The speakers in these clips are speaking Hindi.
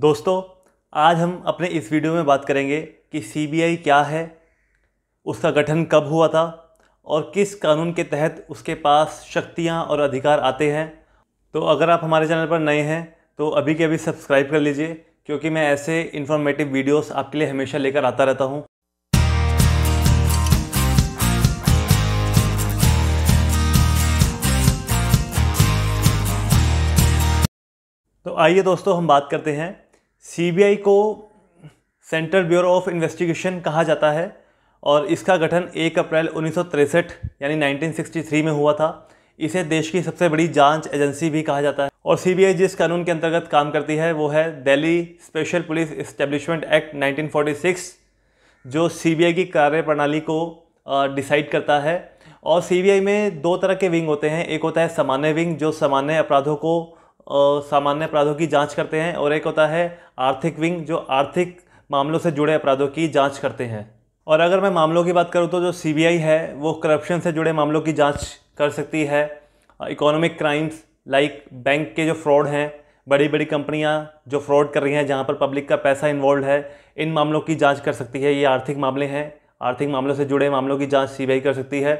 दोस्तों आज हम अपने इस वीडियो में बात करेंगे कि सीबीआई क्या है उसका गठन कब हुआ था और किस कानून के तहत उसके पास शक्तियाँ और अधिकार आते हैं तो अगर आप हमारे चैनल पर नए हैं तो अभी के अभी सब्सक्राइब कर लीजिए क्योंकि मैं ऐसे इन्फॉर्मेटिव वीडियोस आपके लिए हमेशा लेकर आता रहता हूँ तो आइए दोस्तों हम बात करते हैं सीबीआई को सेंट्रल ब्यूरो ऑफ इन्वेस्टिगेशन कहा जाता है और इसका गठन 1 अप्रैल उन्नीस यानी 1963 में हुआ था इसे देश की सबसे बड़ी जांच एजेंसी भी कहा जाता है और सीबीआई जिस कानून के अंतर्गत काम करती है वो है Delhi special police establishment act 1946 जो सीबीआई की कार्यप्रणाली को डिसाइड करता है और सीबीआई में दो तरह के विंग होते हैं एक होता है सामान्य विंग जो सामान्य अपराधों को सामान्य अपराधों की जांच करते हैं और एक होता है आर्थिक विंग जो आर्थिक मामलों से जुड़े अपराधों की जांच करते हैं और अगर मैं मामलों की बात करूँ तो जो सी है वो करप्शन से जुड़े मामलों की जाँच कर सकती है इकोनॉमिक क्राइम्स लाइक बैंक के जो फ्रॉड हैं बड़ी बड़ी कंपनियाँ जो फ्रॉड कर रही हैं जहाँ पर पब्लिक का पैसा इन्वॉल्व है इन मामलों की जांच कर सकती है ये आर्थिक मामले हैं आर्थिक मामलों से जुड़े मामलों की जांच सीबीआई कर सकती है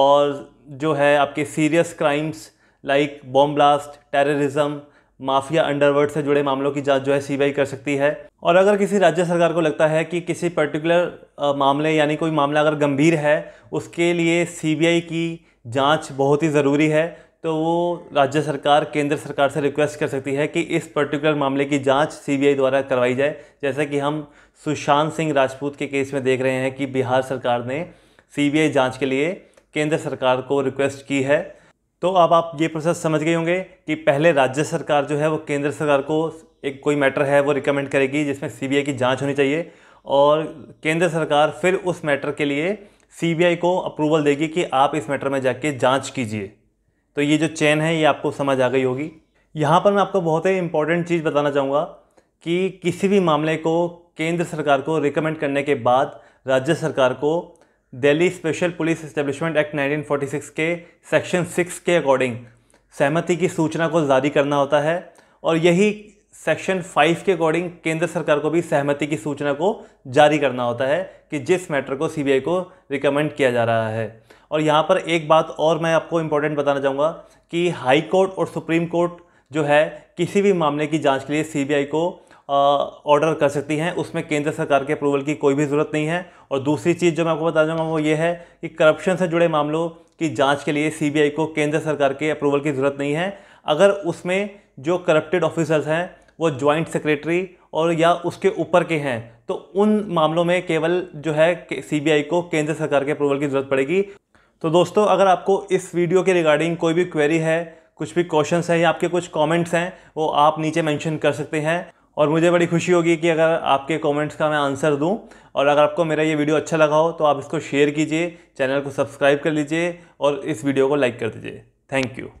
और जो है आपके serious crimes like bomb blast terrorism mafia underworld से जुड़े मामलों की जांच जो है सीबीआई कर सकती है और अगर किसी राज्य सरकार को लगता है कि किसी पर्टिकुलर मामले यानी कोई मामला अगर गंभीर है उसके लिए सीबीआई की जांच बहुत ही ज़रूरी है तो वो राज्य सरकार केंद्र सरकार से रिक्वेस्ट कर सकती है कि इस पर्टिकुलर मामले की जांच सीबीआई द्वारा करवाई जाए जैसा कि हम सुशांत सिंह राजपूत के केस में देख रहे हैं कि बिहार सरकार ने सीबीआई जांच के लिए केंद्र सरकार को रिक्वेस्ट की है तो अब आप ये प्रोसेस समझ गए होंगे कि पहले राज्य सरकार जो है वो केंद्र सरकार को एक कोई मैटर है वो रिकमेंड करेगी जिसमें सी की जाँच होनी चाहिए और केंद्र सरकार फिर उस मैटर के लिए सी को अप्रूवल देगी कि आप इस मैटर में जाके जाँच कीजिए तो ये जो चैन है ये आपको समझ आ गई होगी यहाँ पर मैं आपको बहुत ही इंपॉर्टेंट चीज़ बताना चाहूँगा कि किसी भी मामले को केंद्र सरकार को रिकमेंड करने के बाद राज्य सरकार को Delhi special police establishment act 1946 के सेक्शन 6 के अकॉर्डिंग सहमति की सूचना को जारी करना होता है और यही सेक्शन 5 के अकॉर्डिंग केंद्र सरकार को भी सहमति की सूचना को जारी करना होता है कि जिस मैटर को सीबीआई को रिकमेंड किया जा रहा है और यहाँ पर एक बात और मैं आपको इम्पोर्टेंट बताना चाहूँगा कि हाई कोर्ट और सुप्रीम कोर्ट जो है किसी भी मामले की जांच के लिए सीबीआई को ऑर्डर कर सकती हैं उसमें केंद्र सरकार के अप्रूवल की कोई भी ज़रूरत नहीं है और दूसरी चीज़ जो मैं आपको बता दूँगा वो ये है कि करप्शन से जुड़े मामलों की जांच के लिए सीबीआई को केंद्र सरकार के अप्रूवल की ज़रूरत नहीं है अगर उसमें जो करप्टेड ऑफिसर्स हैं वो जॉइंट सेक्रेटरी और या उसके ऊपर के हैं तो उन मामलों में केवल जो है सीबीआई को केंद्र सरकार के अप्रूवल की ज़रूरत पड़ेगी तो दोस्तों अगर आपको इस वीडियो के रिगार्डिंग कोई भी क्वेरी है कुछ भी क्वेश्चंस हैं या आपके कुछ कमेंट्स हैं वो आप नीचे मेंशन कर सकते हैं और मुझे बड़ी खुशी होगी कि अगर आपके कमेंट्स का मैं आंसर दूं और अगर आपको मेरा ये वीडियो अच्छा लगा हो तो आप इसको शेयर कीजिए चैनल को सब्सक्राइब कर लीजिए और इस वीडियो को लाइक कर दीजिए थैंक यू